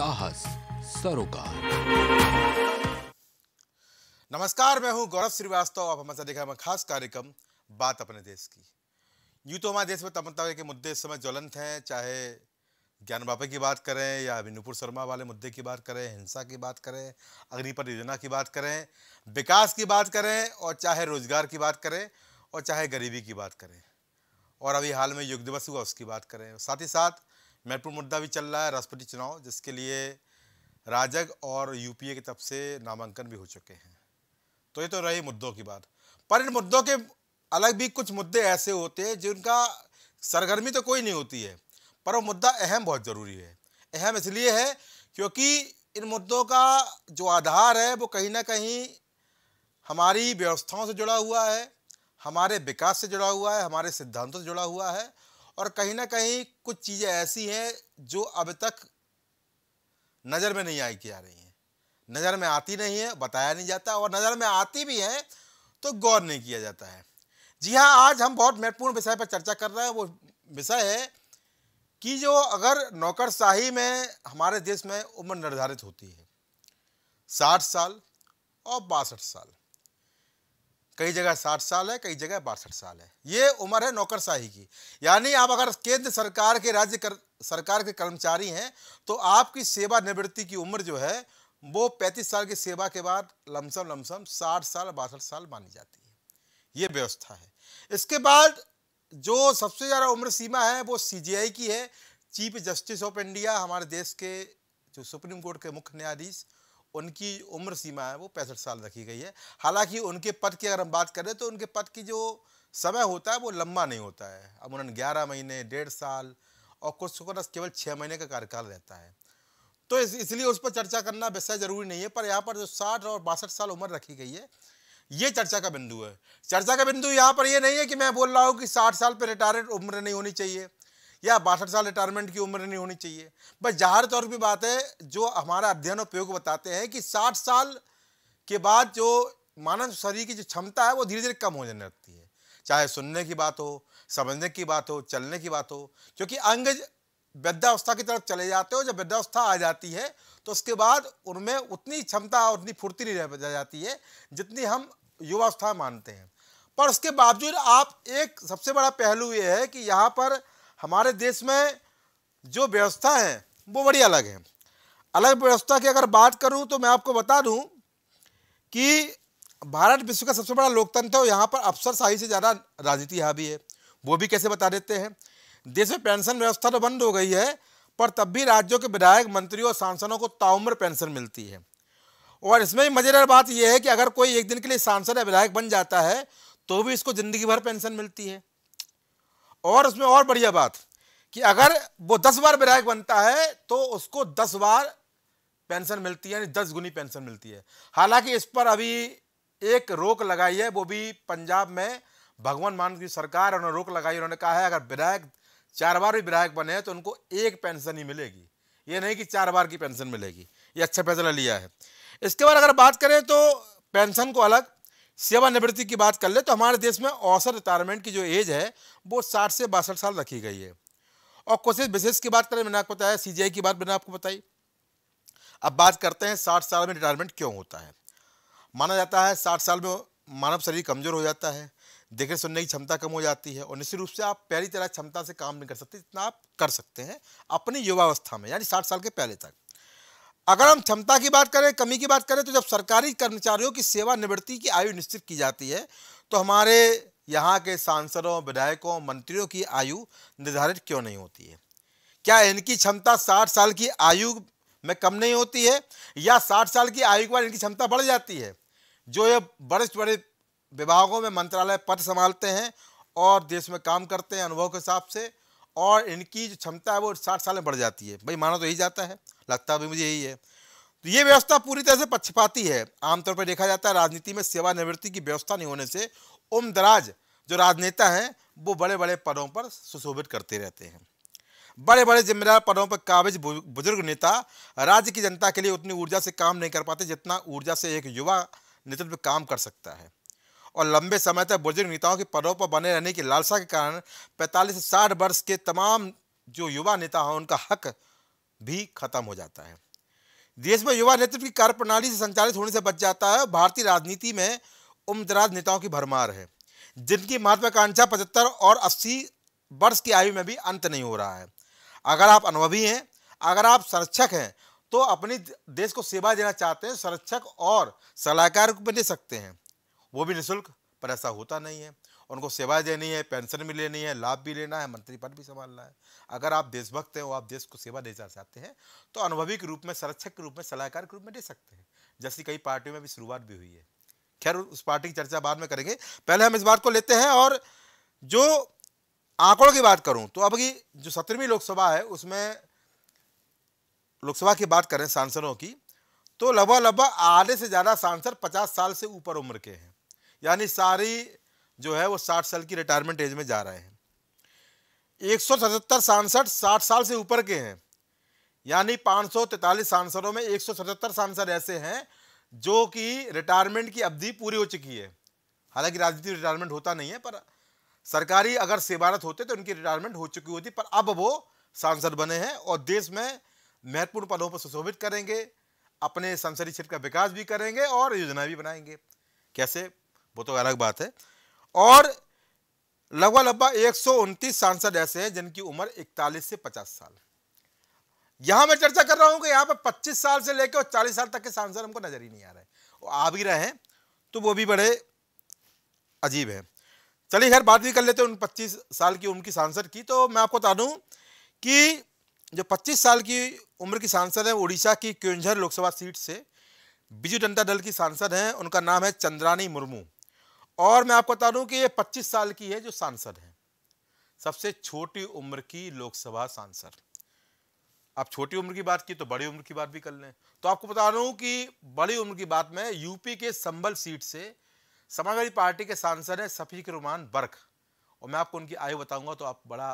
साहस सरोकार नमस्कार मैं हूं गौरव श्रीवास्तव आप हमारे साथ देखा खास कार्यक्रम बात अपने देश की यूं तो हमारे देश में तमन्ता के मुद्दे इस समय ज्वलंत हैं चाहे ज्ञान बापे की बात करें या अभिनूपुर शर्मा वाले मुद्दे की बात करें हिंसा की बात करें अग्निपथ योजना की बात करें विकास की बात करें और चाहे रोजगार की बात करें और चाहे गरीबी की बात करें और अभी हाल में योग दिवस हुआ उसकी बात करें साथ ही साथ महत्वपूर्ण मुद्दा भी चल रहा है राष्ट्रपति चुनाव जिसके लिए राजग और यूपीए की तरफ से नामांकन भी हो चुके हैं तो ये तो रही मुद्दों की बात पर इन मुद्दों के अलग भी कुछ मुद्दे ऐसे होते हैं जिनका सरगर्मी तो कोई नहीं होती है पर वो मुद्दा अहम बहुत ज़रूरी है अहम इसलिए है क्योंकि इन मुद्दों का जो आधार है वो कहीं ना कहीं हमारी व्यवस्थाओं से जुड़ा हुआ है हमारे विकास से जुड़ा हुआ है हमारे सिद्धांतों से जुड़ा हुआ है और कहीं ना कहीं कुछ चीज़ें ऐसी हैं जो अब तक नज़र में नहीं आई की आ रही हैं नज़र में आती नहीं है बताया नहीं जाता और नज़र में आती भी हैं तो गौर नहीं किया जाता है जी हाँ आज हम बहुत महत्वपूर्ण विषय पर चर्चा कर रहे हैं वो विषय है कि जो अगर नौकरशाही में हमारे देश में उम्र निर्धारित होती है साठ साल और बासठ साल कई जगह साठ साल है कई जगह बासठ साल है ये उम्र है नौकरशाही की यानी आप अगर केंद्र सरकार के राज्य कर, सरकार के कर्मचारी हैं तो आपकी सेवानिवृत्ति की उम्र जो है वो पैंतीस साल की सेवा के बाद लमसम लमसम साठ साल बासठ साल मानी जाती है ये व्यवस्था है इसके बाद जो सबसे ज़्यादा उम्र सीमा है वो सी की है चीफ जस्टिस ऑफ इंडिया हमारे देश के जो सुप्रीम कोर्ट के मुख्य न्यायाधीश उनकी उम्र सीमा है वो पैंसठ साल रखी गई है हालांकि उनके पद की अगर हम बात करें तो उनके पद की जो समय होता है वो लंबा नहीं होता है उन्होंने ग्यारह महीने डेढ़ साल और कुछ को केवल छः महीने का कार्यकाल रहता है तो इस, इसलिए उस पर चर्चा करना वैसा ज़रूरी नहीं है पर यहाँ पर जो साठ और बासठ साल उम्र रखी गई है ये चर्चा का बिंदु है चर्चा का बिंदु यहाँ पर यह नहीं है कि मैं बोल रहा हूँ कि साठ साल पर रिटायर्ड उम्र नहीं होनी चाहिए या बासठ साल रिटायरमेंट की उम्र नहीं होनी चाहिए बस जाहिर तौर पर बात है जो हमारा अध्ययन उपयोग बताते हैं कि साठ साल के बाद जो मानव शरीर की जो क्षमता है वो धीरे धीरे कम हो जाने लगती है चाहे सुनने की बात हो समझने की बात हो चलने की बात हो क्योंकि अंग वृद्धावस्था की तरफ चले जाते हो जब वृद्धावस्था आ जाती है तो उसके बाद उनमें उतनी क्षमता और उतनी फुर्ती नहीं रह जाती है जितनी हम युवावस्था मानते हैं पर उसके बावजूद आप एक सबसे बड़ा पहलू ये है कि यहाँ पर हमारे देश में जो व्यवस्था है वो बड़ी अलग है अलग व्यवस्था की अगर बात करूं तो मैं आपको बता दूं कि भारत विश्व का सबसे बड़ा लोकतंत्र है और यहाँ पर अफसरशाही से ज़्यादा राजनीति हावी है वो भी कैसे बता देते हैं देश में पेंशन व्यवस्था तो बंद हो गई है पर तब भी राज्यों के विधायक मंत्रियों और सांसदों को ताउम्र पेंशन मिलती है और इसमें भी मज़ेदार बात यह है कि अगर कोई एक दिन के लिए सांसद या विधायक बन जाता है तो भी इसको ज़िंदगी भर पेंशन मिलती है और उसमें और बढ़िया बात कि अगर वो दस बार विधायक बनता है तो उसको दस बार पेंशन मिलती है यानी दस गुनी पेंशन मिलती है हालांकि इस पर अभी एक रोक लगाई है वो भी पंजाब में भगवान मान की सरकार उन्होंने रोक लगाई उन्होंने कहा है अगर विधायक चार बार भी विधायक बने हैं तो उनको एक पेंशन ही मिलेगी ये नहीं कि चार बार की पेंशन मिलेगी ये अच्छा फैसला लिया है इसके बाद अगर बात करें तो पेंशन को अलग सेवानिवृत्ति की बात कर ले तो हमारे देश में औसत रिटायरमेंट की जो एज है वो साठ से बासठ साल रखी गई है और कोशिश विशेष की बात करें मैंने आपको बताया सी की बात मैंने आपको बताई अब बात करते हैं साठ साल में रिटायरमेंट क्यों होता है माना जाता है साठ साल में मानव शरीर कमज़ोर हो जाता है देखने सुनने की क्षमता कम हो जाती है और निश्चित रूप से आप पहली तरह क्षमता से काम नहीं कर सकते जितना आप कर सकते हैं अपनी युवावस्था में यानी साठ साल के पहले तक अगर हम क्षमता की बात करें कमी की बात करें तो जब सरकारी कर्मचारियों की सेवा निवृत्ति की आयु निश्चित की जाती है तो हमारे यहाँ के सांसदों विधायकों मंत्रियों की आयु निर्धारित क्यों नहीं होती है क्या इनकी क्षमता साठ साल की आयु में कम नहीं होती है या साठ साल की आयु के बाद इनकी क्षमता बढ़ जाती है जो ये बड़े बड़े विभागों में मंत्रालय पद संभालते हैं और देश में काम करते हैं अनुभव के हिसाब से और इनकी जो क्षमता है वो साठ साल में बढ़ जाती है भाई माना तो यही जाता है लगता भी मुझे यही है तो ये व्यवस्था पूरी तरह से पक्षपाती है आमतौर पर देखा जाता है राजनीति में सेवानिवृत्ति की व्यवस्था नहीं होने से दराज जो राजनेता हैं वो बड़े बड़े पदों पर सुशोभित करते रहते हैं बड़े बड़े जिम्मेदार पदों पर काबिज बुजुर्ग नेता राज्य की जनता के लिए उतनी ऊर्जा से काम नहीं कर पाते जितना ऊर्जा से एक युवा नेतृत्व काम कर सकता है और लंबे समय तक बुजुर्ग नेताओं के पदों पर बने रहने की लालसा के कारण 45 से 60 वर्ष के तमाम जो युवा नेता हैं उनका हक भी खत्म हो जाता है देश में युवा नेतृत्व की कार्य प्रणाली से संचालित होने से बच जाता है भारतीय राजनीति में उम्रदराज नेताओं की भरमार है जिनकी महत्वाकांक्षा पचहत्तर और अस्सी वर्ष की आयु में भी अंत नहीं हो रहा है अगर आप अनुभवी हैं अगर आप संरक्षक हैं तो अपने देश को सेवा देना चाहते हैं संरक्षक और सलाहकार दे सकते हैं वो भी निःशुल्क पर ऐसा होता नहीं है उनको सेवा देनी है पेंशन भी लेनी है लाभ भी लेना है मंत्री पद भी संभालना है अगर आप देशभक्त हैं और आप देश को सेवा देना चाहते हैं तो अनुभवी के रूप में संरक्षक के रूप में सलाहकार के रूप में दे सकते हैं जैसी कई पार्टियों में भी शुरुआत भी हुई है खैर उस पार्टी की चर्चा बाद में करेंगे पहले हम इस बात को लेते हैं और जो आंकड़ों की बात करूँ तो अब की जो सत्रहवीं लोकसभा है उसमें लोकसभा की बात करें सांसदों की तो लगभग लगभग आधे से ज़्यादा सांसद 50 साल से ऊपर उम्र के हैं यानी सारी जो है वो साठ साल की रिटायरमेंट एज में जा रहे हैं एक सौ सतहत्तर सांसद साठ साल से ऊपर के हैं यानी पाँच सौ तैतालीस सांसदों में एक सौ सतहत्तर सांसद ऐसे हैं जो कि रिटायरमेंट की अवधि पूरी हो चुकी है हालांकि राजनीति रिटायरमेंट होता नहीं है पर सरकारी अगर सेवारत होते तो उनकी रिटायरमेंट हो चुकी होती पर अब वो सांसद बने हैं और देश में महत्वपूर्ण पदों पर सुशोभित करेंगे अपने संसदीय क्षेत्र का विकास भी करेंगे और योजनाएं भी बनाएंगे कैसे वो तो अलग बात है और लगभग लगभग एक सांसद ऐसे हैं जिनकी उम्र इकतालीस से पचास साल यहां मैं चर्चा कर रहा हूं कि यहां पर पच्चीस साल से लेकर और चालीस साल तक के सांसद हमको नजर ही नहीं आ रहे वो आ भी रहे हैं तो वो भी बड़े अजीब हैं चलिए खैर बात भी कर लेते हैं उन पच्चीस साल की उम्र की सांसद की तो मैं आपको बता दूँ कि जो पच्चीस साल की उम्र की सांसद हैं उड़ीसा की क्योंझर लोकसभा सीट से बिजू जनता दल की सांसद हैं उनका नाम है चंद्रानी मुर्मू और मैं आपको बता दूं कि ये 25 साल की है जो सांसद है सबसे छोटी उम्र की लोकसभा सांसद आप छोटी उम्र की बात की तो बड़ी उम्र की बात भी कर लें तो आपको बता रहा हूं कि बड़ी उम्र की बात में यूपी के संबल सीट से समाजवादी पार्टी के सांसद हैं सफीक रुमान बर्ख और मैं आपको उनकी आयु बताऊंगा तो आप बड़ा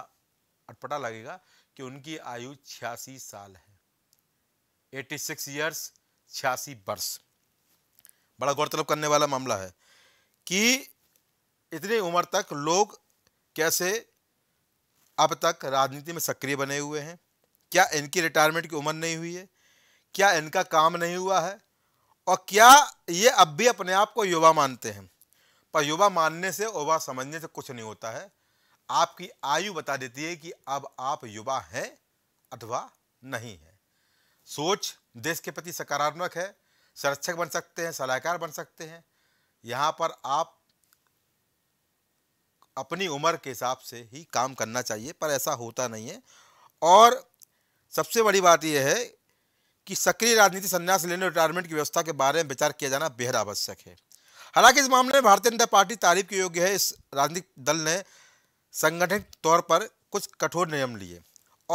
अटपटा लगेगा कि उनकी आयु छियासी साल है एटी सिक्स ईयर्स छियासी वर्ष बड़ा गौरतलब करने वाला मामला है कि इतनी उम्र तक लोग कैसे अब तक राजनीति में सक्रिय बने हुए हैं क्या इनकी रिटायरमेंट की उम्र नहीं हुई है क्या इनका काम नहीं हुआ है और क्या ये अब भी अपने आप को युवा मानते हैं पर युवा मानने से युवा समझने से कुछ नहीं होता है आपकी आयु बता देती है कि अब आप युवा हैं अथवा नहीं है सोच देश के प्रति सकारात्मक है संरक्षक बन सकते हैं सलाहकार बन सकते हैं यहाँ पर आप अपनी उम्र के हिसाब से ही काम करना चाहिए पर ऐसा होता नहीं है और सबसे बड़ी बात यह है कि सक्रिय राजनीति संन्यास लेने रिटायरमेंट की व्यवस्था के बारे में विचार किया जाना बेहद आवश्यक है हालांकि इस मामले में भारतीय जनता पार्टी तारीफ के योग्य है इस राजनीतिक दल ने संगठित तौर पर कुछ कठोर नियम लिए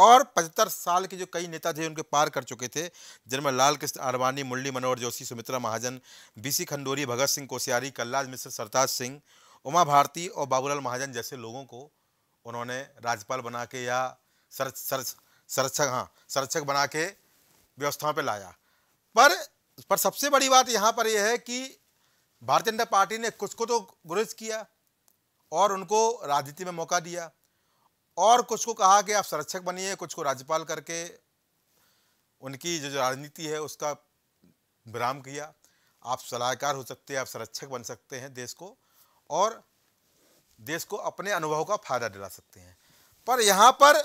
और पचहत्तर साल के जो कई नेता थे उनके पार कर चुके थे जिनमें लाल कृष्ण आडवाणी मुरली मनोहर जोशी सुमित्रा महाजन बीसी खंडोरी भगत सिंह कोश्यारी कल्लाज मिश्र सरताज सिंह उमा भारती और बाबूलाल महाजन जैसे लोगों को उन्होंने राज्यपाल बना के या सर सर संरक्षक हाँ संरक्षक बना के व्यवस्थाओं पर लाया पर पर सबसे बड़ी बात यहाँ पर यह है कि भारतीय जनता पार्टी ने कुछ को तो गुरेज किया और उनको राजनीति में मौका दिया और कुछ को कहा कि आप संरक्षक बनिए कुछ को राज्यपाल करके उनकी जो राजनीति है उसका विराम किया आप सलाहकार हो सकते हैं आप संरक्षक बन सकते हैं देश को और देश को अपने अनुभव का फायदा दिला सकते हैं पर यहाँ पर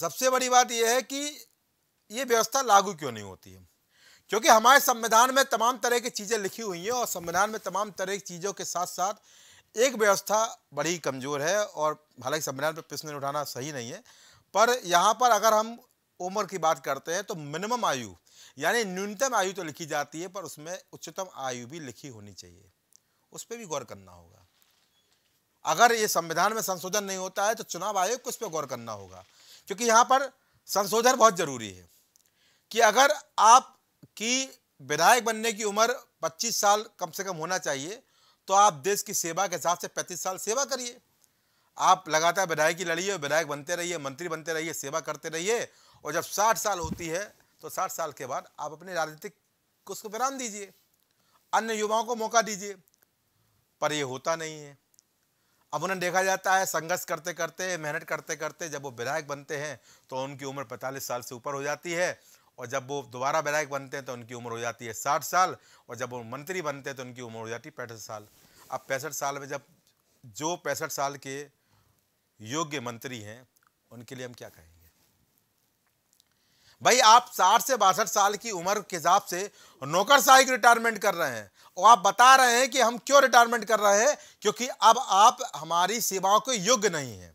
सबसे बड़ी बात यह है कि ये व्यवस्था लागू क्यों नहीं होती है क्योंकि हमारे संविधान में तमाम तरह की चीज़ें लिखी हुई हैं और संविधान में तमाम तरह की चीज़ों के साथ साथ एक व्यवस्था बड़ी कमज़ोर है और हालांकि संविधान पर पिछले उठाना सही नहीं है पर यहाँ पर अगर हम उम्र की बात करते हैं तो मिनिमम आयु यानी न्यूनतम आयु तो लिखी जाती है पर उसमें उच्चतम आयु भी लिखी होनी चाहिए उस पर भी गौर करना होगा अगर ये संविधान में संशोधन नहीं होता है तो चुनाव आयोग को उस पर गौर करना होगा क्योंकि यहाँ पर संशोधन बहुत ज़रूरी है कि अगर आपकी विधायक बनने की उम्र 25 साल कम से कम होना चाहिए तो आप देश की सेवा के हिसाब से पैंतीस साल सेवा करिए आप लगातार विधायक लड़िए विधायक बनते रहिए मंत्री बनते रहिए सेवा करते रहिए और जब साठ साल होती है तो साठ साल के बाद आप अपने राजनीतिक को उसको विराम दीजिए अन्य युवाओं को मौका दीजिए पर यह होता नहीं है अब उन्हें देखा जाता है संघर्ष करते करते मेहनत करते करते जब वो विधायक बनते हैं तो उनकी उम्र पैंतालीस साल से ऊपर हो जाती है और जब वो दोबारा विधायक बनते हैं तो उनकी उम्र हो जाती है साठ साल और जब वो मंत्री बनते हैं तो उनकी उम्र हो जाती है पैंसठ साल अब पैंसठ साल में जब जो पैंसठ साल के योग्य मंत्री हैं उनके लिए हम क्या कहेंगे भाई आप साठ से बासठ साल की उम्र के हिसाब से नौकरशाही की रिटायरमेंट कर रहे हैं और आप बता रहे हैं कि हम क्यों रिटायरमेंट कर रहे हैं क्योंकि अब आप हमारी सेवाओं के योग्य नहीं हैं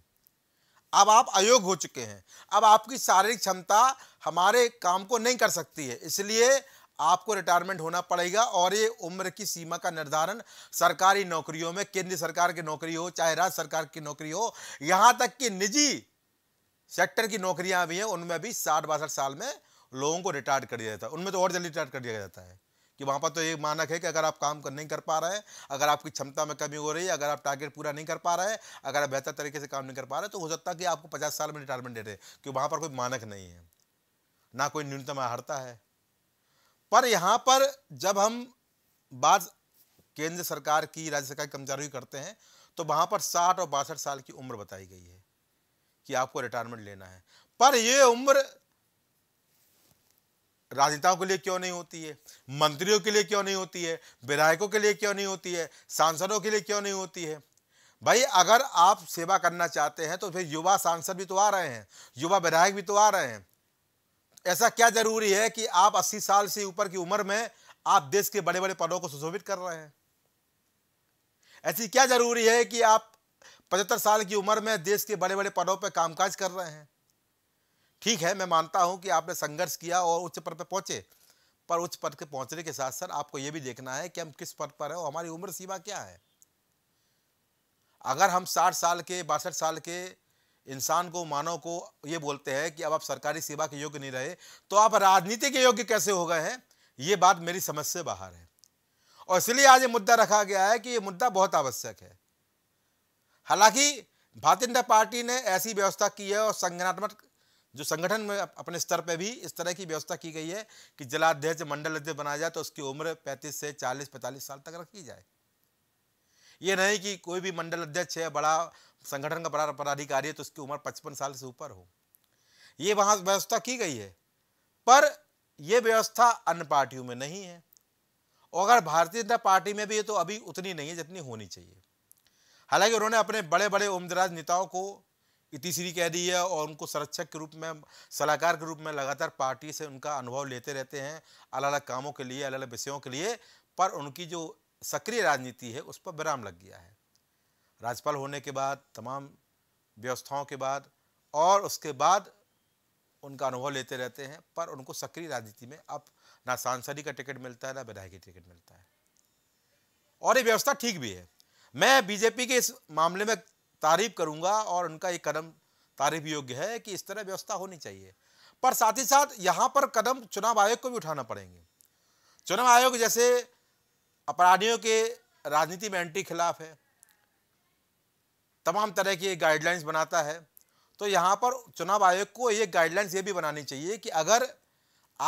अब आप अयोग हो चुके हैं अब आपकी शारीरिक क्षमता हमारे काम को नहीं कर सकती है इसलिए आपको रिटायरमेंट होना पड़ेगा और ये उम्र की सीमा का निर्धारण सरकारी नौकरियों में केंद्र सरकार की नौकरी हो चाहे राज्य सरकार की नौकरी हो यहाँ तक कि निजी सेक्टर की नौकरियाँ भी हैं उनमें भी साठ बासठ साल में लोगों को रिटायर्ड कर दिया जाता है उनमें तो और जल्दी रिटायर कर दिया जाता है कि वहाँ पर तो ये मानक है कि अगर आप काम कर नहीं कर पा रहे हैं अगर आपकी क्षमता में कमी हो रही है अगर आप टारगेट पूरा नहीं कर पा रहे हैं अगर आप बेहतर तरीके से काम नहीं कर पा रहे तो हो सकता है कि आपको पचास साल में रिटायरमेंट दे रहे क्योंकि वहाँ पर कोई मानक नहीं है ना कोई न्यूनतम आहारता है पर यहाँ पर जब हम बात केंद्र सरकार की राज्य सरकार की कर्मचारी करते हैं तो वहाँ पर साठ और बासठ साल की उम्र बताई गई है कि आपको रिटायरमेंट लेना है पर ये उम्र राजनेताओं के लिए क्यों नहीं होती है मंत्रियों के लिए क्यों नहीं होती है विधायकों के लिए क्यों नहीं होती है सांसदों के लिए क्यों नहीं होती है भाई अगर आप सेवा करना चाहते हैं तो फिर युवा सांसद भी तो आ रहे हैं युवा विधायक भी तो आ रहे हैं ऐसा क्या जरूरी है कि आप 80 साल से ऊपर की उम्र में आप देश के बड़े बड़े पदों को सुशोभित कर रहे हैं ऐसी क्या जरूरी है कि आप पचहत्तर साल की उम्र में देश के बड़े बड़े पदों पर कामकाज कर रहे हैं ठीक है मैं मानता हूं कि आपने संघर्ष किया और उच्च पद पर पहुंचे पर उच्च पद के पहुंचने के साथ साथ आपको यह भी देखना है कि हम किस पद पर हैं और हमारी उम्र सीमा क्या है अगर हम साठ साल के बासठ साल के इंसान को मानव को ये बोलते हैं कि अब आप सरकारी सेवा के योग्य नहीं रहे तो आप राजनीति के योग्य कैसे हो गए हैं ये बात मेरी समझ से बाहर है और इसलिए आज ये मुद्दा रखा गया है कि ये मुद्दा बहुत आवश्यक है हालांकि भारतीय जनता पार्टी ने ऐसी व्यवस्था की है और संगठनात्मक जो संगठन में अपने स्तर पर भी इस तरह की व्यवस्था की गई है कि जिलाध्यक्ष मंडल अध्यक्ष बनाया जाए तो उसकी उम्र पैंतीस से चालीस पैंतालीस साल तक रखी जाए ये नहीं कि कोई भी मंडल अध्यक्ष है बड़ा संगठन का बड़ा पदाधिकारी है तो उसकी उम्र पचपन साल से ऊपर हो ये वहाँ व्यवस्था की गई है पर यह व्यवस्था अन्य पार्टियों में नहीं है और अगर भारतीय जनता पार्टी में भी ये तो अभी उतनी नहीं है जितनी होनी चाहिए हालांकि उन्होंने अपने बड़े बड़े उम्रदराज नेताओं को तीसरी कह दी है और उनको संरक्षक के रूप में सलाहकार के रूप में लगातार पार्टी से उनका अनुभव लेते रहते हैं अलग अलग कामों के लिए अलग अलग विषयों के लिए पर उनकी जो सक्रिय राजनीति है उस पर विराम लग गया है राज्यपाल होने के बाद तमाम व्यवस्थाओं के बाद और उसके बाद उनका अनुभव लेते रहते हैं पर उनको सक्रिय राजनीति में अब ना सांसदी का टिकट मिलता है ना विधायक की टिकट मिलता है और ये व्यवस्था ठीक भी है मैं बीजेपी के इस मामले में तारीफ करूंगा और उनका ये कदम तारीफ योग्य है कि इस तरह व्यवस्था होनी चाहिए पर साथ ही साथ यहाँ पर कदम चुनाव आयोग को भी उठाना पड़ेंगे चुनाव आयोग जैसे अपराधियों के राजनीति में एंट्री खिलाफ है तमाम तरह की गाइडलाइंस बनाता है तो यहाँ पर चुनाव आयोग को ये गाइडलाइंस ये भी बनानी चाहिए कि अगर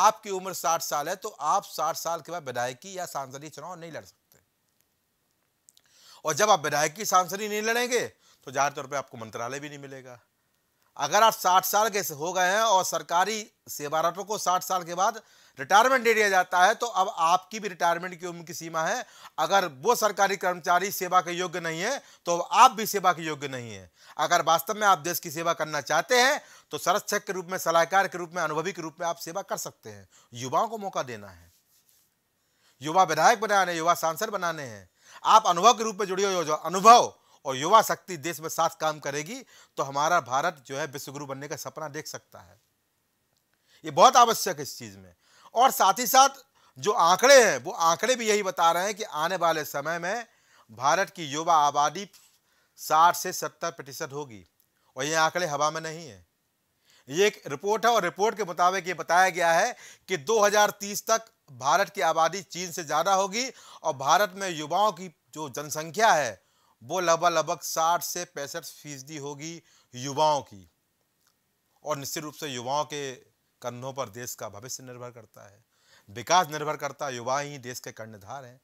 आपकी उम्र साठ साल है तो आप साठ साल के बाद विधायकी या सांसदीय चुनाव नहीं लड़ सकते और जब आप विधायकी सांसदी नहीं लड़ेंगे तो ज़ाहिर तौर पर आपको मंत्रालय भी नहीं मिलेगा अगर आप साठ साल के हो गए हैं और सरकारी सेवारतों को साठ साल के बाद रिटायरमेंट दे दिया जाता है तो अब आपकी भी रिटायरमेंट की उम्र की सीमा है अगर वो सरकारी कर्मचारी सेवा के योग्य नहीं है तो आप भी सेवा के योग्य नहीं है अगर वास्तव में आप देश की सेवा करना चाहते हैं तो संरक्षक के रूप में सलाहकार के रूप में अनुभवी के रूप में आप सेवा कर सकते हैं युवाओं को मौका देना है युवा विधायक बनाने युवा सांसद बनाने हैं आप अनुभव के रूप में जुड़े हो अनुभव और युवा शक्ति देश में साथ काम करेगी तो हमारा भारत जो है विश्वगुरु बनने का सपना देख सकता है ये बहुत आवश्यक है इस चीज़ में और साथ ही साथ जो आंकड़े हैं वो आंकड़े भी यही बता रहे हैं कि आने वाले समय में भारत की युवा आबादी 60 से 70 प्रतिशत होगी और ये आंकड़े हवा में नहीं है ये एक रिपोर्ट है और रिपोर्ट के मुताबिक ये बताया गया है कि 2030 तक भारत की आबादी चीन से ज़्यादा होगी और भारत में युवाओं की जो जनसंख्या है वो लगभग लगभग साठ से पैंसठ फीसदी होगी युवाओं की और निश्चित रूप से युवाओं के कंधों पर देश का भविष्य निर्भर करता है विकास निर्भर करता है युवा ही देश के कर्णधार हैं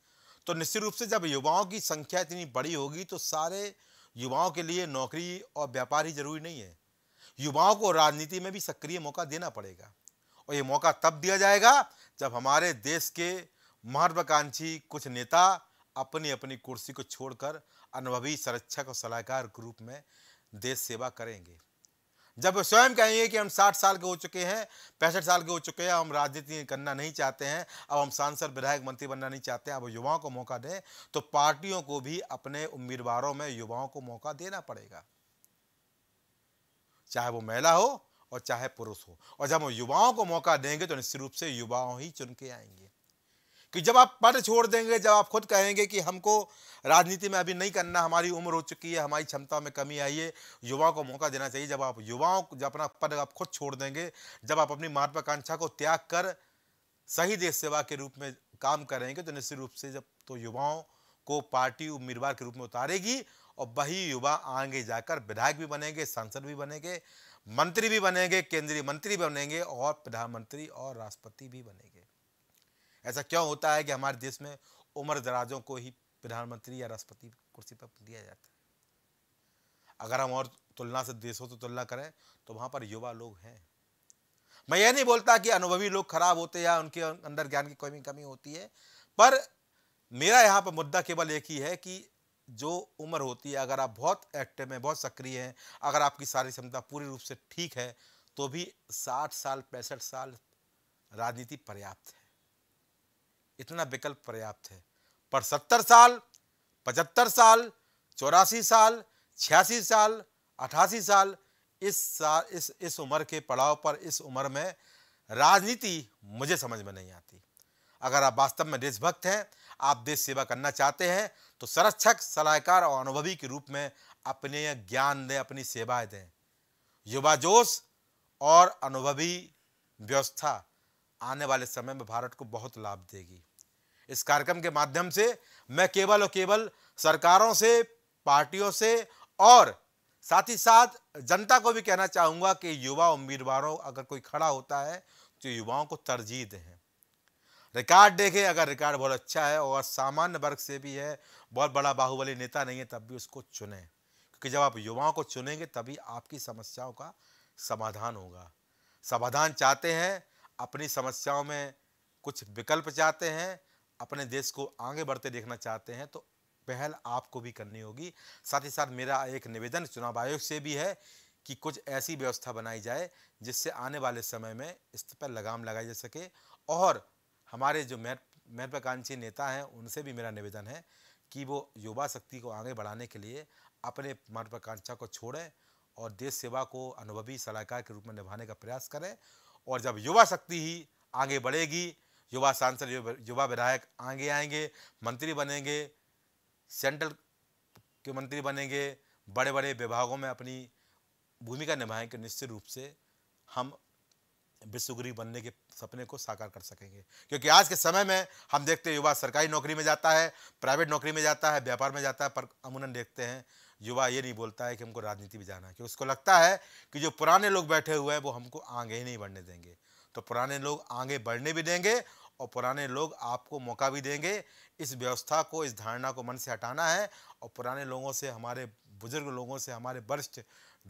तो निश्चित रूप से जब युवाओं की संख्या इतनी बड़ी होगी तो सारे युवाओं के लिए नौकरी और व्यापार ही जरूरी नहीं है युवाओं को राजनीति में भी सक्रिय मौका देना पड़ेगा और ये मौका तब दिया जाएगा जब हमारे देश के महत्वाकांक्षी कुछ नेता अपनी अपनी कुर्सी को छोड़कर अनुभवी संरक्षक और सलाहकार के रूप में देश सेवा करेंगे जब स्वयं कहेंगे कि हम साठ साल के हो चुके हैं पैंसठ साल के हो चुके हैं हम राजनीति करना नहीं चाहते हैं अब हम सांसद विधायक मंत्री बनना नहीं चाहते हैं अब युवाओं को मौका दें तो पार्टियों को भी अपने उम्मीदवारों में युवाओं को मौका देना पड़ेगा चाहे वो महिला हो और चाहे पुरुष हो और जब हम युवाओं को मौका देंगे तो निश्चित रूप से युवाओं ही चुन के आएंगे कि जब आप पद छोड़ देंगे जब आप खुद कहेंगे कि हमको राजनीति में अभी नहीं करना हमारी उम्र हो चुकी है हमारी क्षमता में कमी आई है युवाओं को मौका देना चाहिए जब आप युवाओं जब अपना पद आप खुद छोड़ देंगे जब आप अपनी महत्वाकांक्षा को त्याग कर सही देश सेवा के रूप में काम करेंगे तो निश्चित रूप से जब तो युवाओं को पार्टी उम्मीदवार के रूप में उतारेगी और वही युवा आगे जाकर विधायक भी बनेंगे सांसद भी बनेंगे मंत्री भी बनेंगे केंद्रीय मंत्री भी बनेंगे और प्रधानमंत्री और राष्ट्रपति भी बनेंगे ऐसा क्यों होता है कि हमारे देश में उम्र दराजों को ही प्रधानमंत्री या राष्ट्रपति कुर्सी पर दिया जाता है अगर हम और तुलना से देशों से तुलना करें तो वहाँ पर युवा लोग हैं मैं यह नहीं बोलता कि अनुभवी लोग खराब होते या उनके अंदर ज्ञान की कोई कमी होती है पर मेरा यहाँ पर मुद्दा केवल एक ही है कि जो उम्र होती है अगर आप बहुत एक्टिव हैं बहुत सक्रिय हैं अगर आपकी सारी क्षमता पूरी रूप से ठीक है तो भी साठ साल पैंसठ साल राजनीति पर्याप्त है इतना विकल्प पर्याप्त है पर सत्तर साल पचहत्तर साल चौरासी साल छियासी साल अठासी साल इस साल इस इस उम्र के पड़ाव पर इस उम्र में राजनीति मुझे समझ में नहीं आती अगर आप वास्तव में देशभक्त हैं आप देश सेवा करना चाहते हैं तो संरक्षक सलाहकार और अनुभवी के रूप में अपने ज्ञान दें अपनी सेवाएं दें युवा जोश और अनुभवी व्यवस्था आने वाले समय में भारत को बहुत लाभ देगी इस कार्यक्रम के माध्यम से मैं केवल और केवल सरकारों से पार्टियों से और साथ ही साथ जनता को भी कहना चाहूँगा कि युवा उम्मीदवारों अगर कोई खड़ा होता है तो युवाओं को तरजीह दें रिकॉर्ड देखें अगर रिकॉर्ड बहुत अच्छा है और सामान्य वर्ग से भी है बहुत बड़ा बाहुबली नेता नहीं है तब भी उसको चुनें क्योंकि जब आप युवाओं को चुनेंगे तभी आपकी समस्याओं का समाधान होगा समाधान चाहते हैं अपनी समस्याओं में कुछ विकल्प चाहते हैं अपने देश को आगे बढ़ते देखना चाहते हैं तो पहल आपको भी करनी होगी साथ ही साथ मेरा एक निवेदन चुनाव आयोग से भी है कि कुछ ऐसी व्यवस्था बनाई जाए जिससे आने वाले समय में इस पर लगाम लगाई जा सके और हमारे जो महत्वाकांक्षी नेता हैं उनसे भी मेरा निवेदन है कि वो युवा शक्ति को आगे बढ़ाने के लिए अपने महत्वाकांक्षा को छोड़ें और देश सेवा को अनुभवी सलाहकार के रूप में निभाने का प्रयास करें और जब युवा शक्ति ही आगे बढ़ेगी युवा सांसद युवा विधायक आगे आएंगे मंत्री बनेंगे सेंट्रल के मंत्री बनेंगे बड़े बड़े विभागों में अपनी भूमिका निभाएंगे निश्चित रूप से हम विश्वगुरी बनने के सपने को साकार कर सकेंगे क्योंकि आज के समय में हम देखते हैं युवा सरकारी नौकरी में जाता है प्राइवेट नौकरी में जाता है व्यापार में जाता है पर अमूनन देखते हैं युवा ये नहीं बोलता है कि हमको राजनीति में जाना है क्योंकि उसको लगता है कि जो पुराने लोग बैठे हुए हैं वो हमको आगे ही नहीं बढ़ने देंगे तो पुराने लोग आगे बढ़ने भी देंगे और पुराने लोग आपको मौका भी देंगे इस व्यवस्था को इस धारणा को मन से हटाना है और पुराने लोगों से हमारे बुजुर्ग लोगों से हमारे वरिष्ठ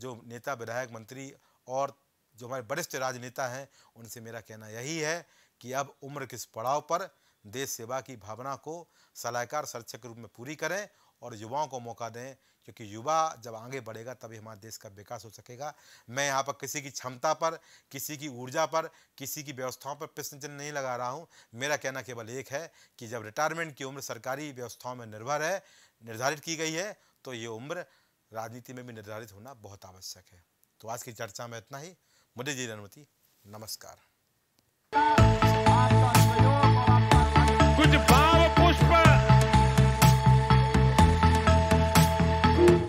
जो नेता विधायक मंत्री और जो हमारे वरिष्ठ राजनेता हैं उनसे मेरा कहना यही है कि अब उम्र किस पड़ाव पर देश सेवा की भावना को सलाहकार संरक्षक के रूप में पूरी करें और युवाओं को मौका दें क्योंकि युवा जब आगे बढ़ेगा तभी हमारे देश का विकास हो सकेगा मैं यहाँ पर किसी की क्षमता पर किसी की ऊर्जा पर किसी की व्यवस्थाओं पर प्रश्न चिन्ह नहीं लगा रहा हूँ मेरा कहना केवल एक है कि जब रिटायरमेंट की उम्र सरकारी व्यवस्थाओं में निर्भर है निर्धारित की गई है तो ये उम्र राजनीति में भी निर्धारित होना बहुत आवश्यक है तो आज की चर्चा में इतना ही मुझे जी अनुमति नमस्कार कुछ भाव पुष्प